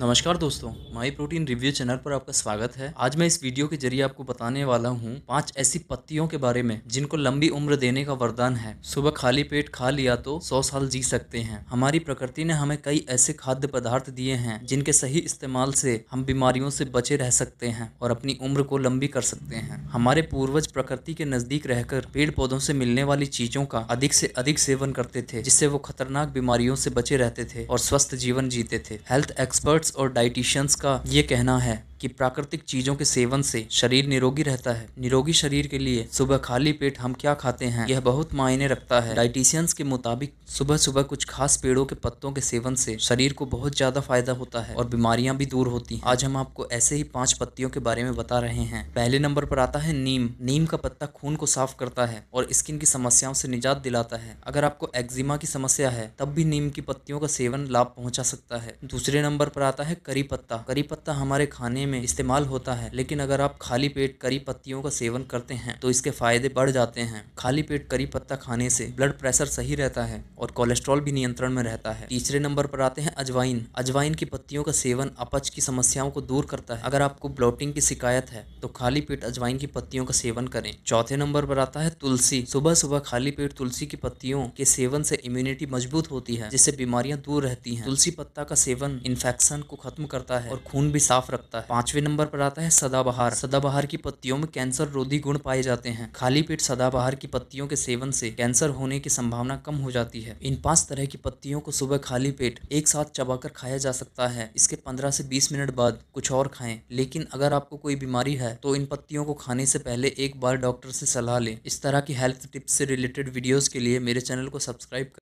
नमस्कार दोस्तों माई protein review channel पर आपका स्वागत है आज मैं इस वीडियो के जरिए आपको बताने वाला हूँ पांच ऐसी पत्तियों के बारे में जिनको लंबी उम्र देने का वरदान है सुबह खाली पेट खा लिया तो सौ साल जी सकते हैं हमारी प्रकृति ने हमें कई ऐसे खाद्य पदार्थ दिए हैं जिनके सही इस्तेमाल से हम बीमारियों से बचे रह सकते हैं और अपनी उम्र को लंबी कर सकते हैं हमारे पूर्वज प्रकृति के नजदीक रहकर पेड़ पौधों से मिलने वाली चीजों का अधिक से अधिक सेवन करते थे जिससे वो खतरनाक बीमारियों से बचे रहते थे और स्वस्थ जीवन जीते थे हेल्थ एक्सपर्ट एक्सपर्ट्स और डाइटिशियंस का ये कहना है कि प्राकृतिक चीज़ों के सेवन से शरीर निरोगी रहता है निरोगी शरीर के लिए सुबह खाली पेट हम क्या खाते हैं यह बहुत मायने रखता है डाइटिशियंस के मुताबिक सुबह सुबह कुछ खास पेड़ों के पत्तों के सेवन से शरीर को बहुत ज़्यादा फायदा होता है और बीमारियां भी दूर होती हैं आज हम आपको ऐसे ही पांच पत्तियों के बारे में बता रहे हैं पहले नंबर पर आता है नीम नीम का पत्ता खून को साफ करता है और स्किन की समस्याओं से निजात दिलाता है अगर आपको एक्जिमा की समस्या है तब भी नीम की पत्तियों का सेवन लाभ पहुंचा सकता है दूसरे नंबर पर आता है करी पत्ता करी पत्ता हमारे खाने में में इस्तेमाल होता है लेकिन अगर आप खाली पेट करी पत्तियों का सेवन करते हैं तो इसके फायदे बढ़ जाते हैं खाली पेट करी पत्ता खाने से ब्लड प्रेशर सही रहता है और कोलेस्ट्रॉल भी नियंत्रण में रहता है तीसरे नंबर पर आते हैं अजवाइन अजवाइन की पत्तियों का सेवन अपच की समस्याओं को दूर करता है अगर आपको ब्लोटिंग की शिकायत है तो खाली पेट अजवाइन की पत्तियों का सेवन करें चौथे नंबर पर आता है तुलसी सुबह सुबह खाली पेट तुलसी की पत्तियों के सेवन से इम्यूनिटी मजबूत होती है जिससे बीमारियां दूर रहती हैं तुलसी पत्ता का सेवन इन्फेक्शन को खत्म करता है और खून भी साफ रखता है पांचवे नंबर पर आता है सदाबहार सदाबहार की पत्तियों में कैंसर रोधी गुण पाए जाते हैं खाली पेट सदाबहार की पत्तियों के सेवन से कैंसर होने की संभावना कम हो जाती है इन पांच तरह की पत्तियों को सुबह खाली पेट एक साथ चबाकर खाया जा सकता है इसके पंद्रह से बीस मिनट बाद कुछ और खाएं लेकिन अगर आपको कोई बीमारी है तो इन पत्तियों को खाने से पहले एक बार डॉक्टर से सलाह लें इस तरह की हेल्थ टिप्स से रिलेटेड वीडियोस के लिए मेरे चैनल को सब्सक्राइब